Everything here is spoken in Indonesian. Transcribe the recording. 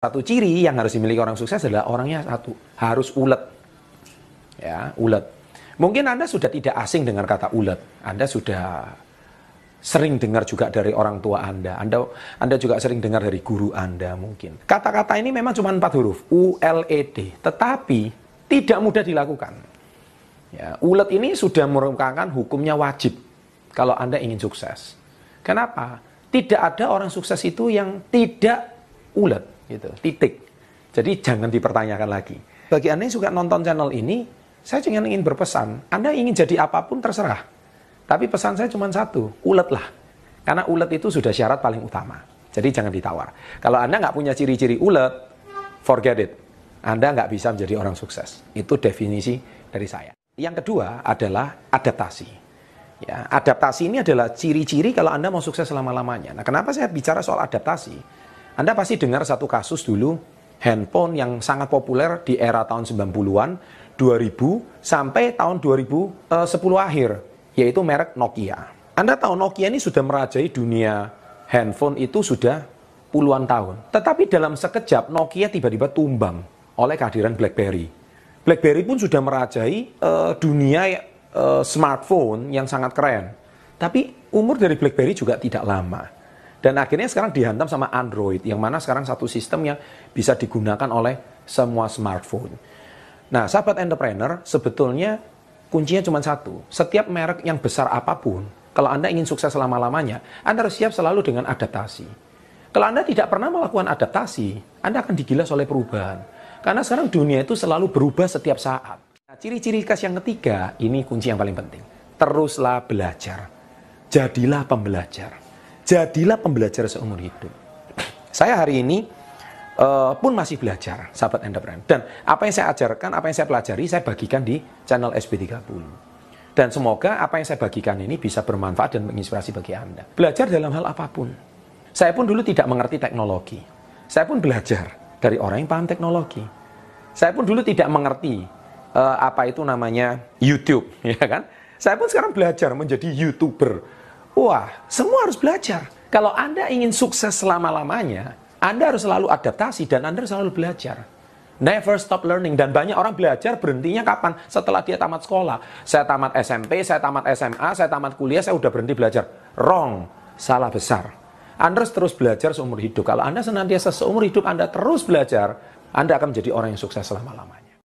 satu ciri yang harus dimiliki orang sukses adalah orangnya satu harus ulet ya ulet mungkin anda sudah tidak asing dengan kata ulet anda sudah sering dengar juga dari orang tua anda anda anda juga sering dengar dari guru anda mungkin kata-kata ini memang cuma empat huruf u l e d tetapi tidak mudah dilakukan ya, ulet ini sudah merupakan hukumnya wajib kalau anda ingin sukses kenapa tidak ada orang sukses itu yang tidak ulet gitu. Titik. Jadi jangan dipertanyakan lagi. Bagi Anda yang suka nonton channel ini, saya cuma ingin berpesan, Anda ingin jadi apapun terserah. Tapi pesan saya cuma satu, uletlah. Karena ulet itu sudah syarat paling utama. Jadi jangan ditawar. Kalau Anda nggak punya ciri-ciri ulet, forget it. Anda nggak bisa menjadi orang sukses. Itu definisi dari saya. Yang kedua adalah adaptasi. Ya, adaptasi ini adalah ciri-ciri kalau Anda mau sukses selama-lamanya. Nah, kenapa saya bicara soal adaptasi? Anda pasti dengar satu kasus dulu handphone yang sangat populer di era tahun 90-an, 2000 sampai tahun 2010 eh, akhir, yaitu merek Nokia. Anda tahu Nokia ini sudah merajai dunia handphone itu sudah puluhan tahun. Tetapi dalam sekejap Nokia tiba-tiba tumbang oleh kehadiran BlackBerry. BlackBerry pun sudah merajai eh, dunia eh, smartphone yang sangat keren. Tapi umur dari BlackBerry juga tidak lama. Dan akhirnya sekarang dihantam sama Android, yang mana sekarang satu sistem yang bisa digunakan oleh semua smartphone. Nah, sahabat entrepreneur, sebetulnya kuncinya cuma satu. Setiap merek yang besar apapun, kalau Anda ingin sukses selama-lamanya, Anda harus siap selalu dengan adaptasi. Kalau Anda tidak pernah melakukan adaptasi, Anda akan digilas oleh perubahan. Karena sekarang dunia itu selalu berubah setiap saat. Nah, ciri-ciri khas yang ketiga, ini kunci yang paling penting. Teruslah belajar. Jadilah pembelajar. Jadilah pembelajar seumur hidup. Saya hari ini uh, pun masih belajar, sahabat entrepreneur. Dan apa yang saya ajarkan, apa yang saya pelajari, saya bagikan di channel SB30. Dan semoga apa yang saya bagikan ini bisa bermanfaat dan menginspirasi bagi Anda. Belajar dalam hal apapun. Saya pun dulu tidak mengerti teknologi. Saya pun belajar dari orang yang paham teknologi. Saya pun dulu tidak mengerti uh, apa itu namanya YouTube, ya kan? Saya pun sekarang belajar menjadi YouTuber Wah, semua harus belajar. Kalau Anda ingin sukses selama-lamanya, Anda harus selalu adaptasi dan Anda harus selalu belajar. Never stop learning dan banyak orang belajar berhentinya kapan? Setelah dia tamat sekolah. Saya tamat SMP, saya tamat SMA, saya tamat kuliah, saya udah berhenti belajar. Wrong, salah besar. Anda harus terus belajar seumur hidup. Kalau Anda senantiasa seumur hidup Anda terus belajar, Anda akan menjadi orang yang sukses selama-lamanya.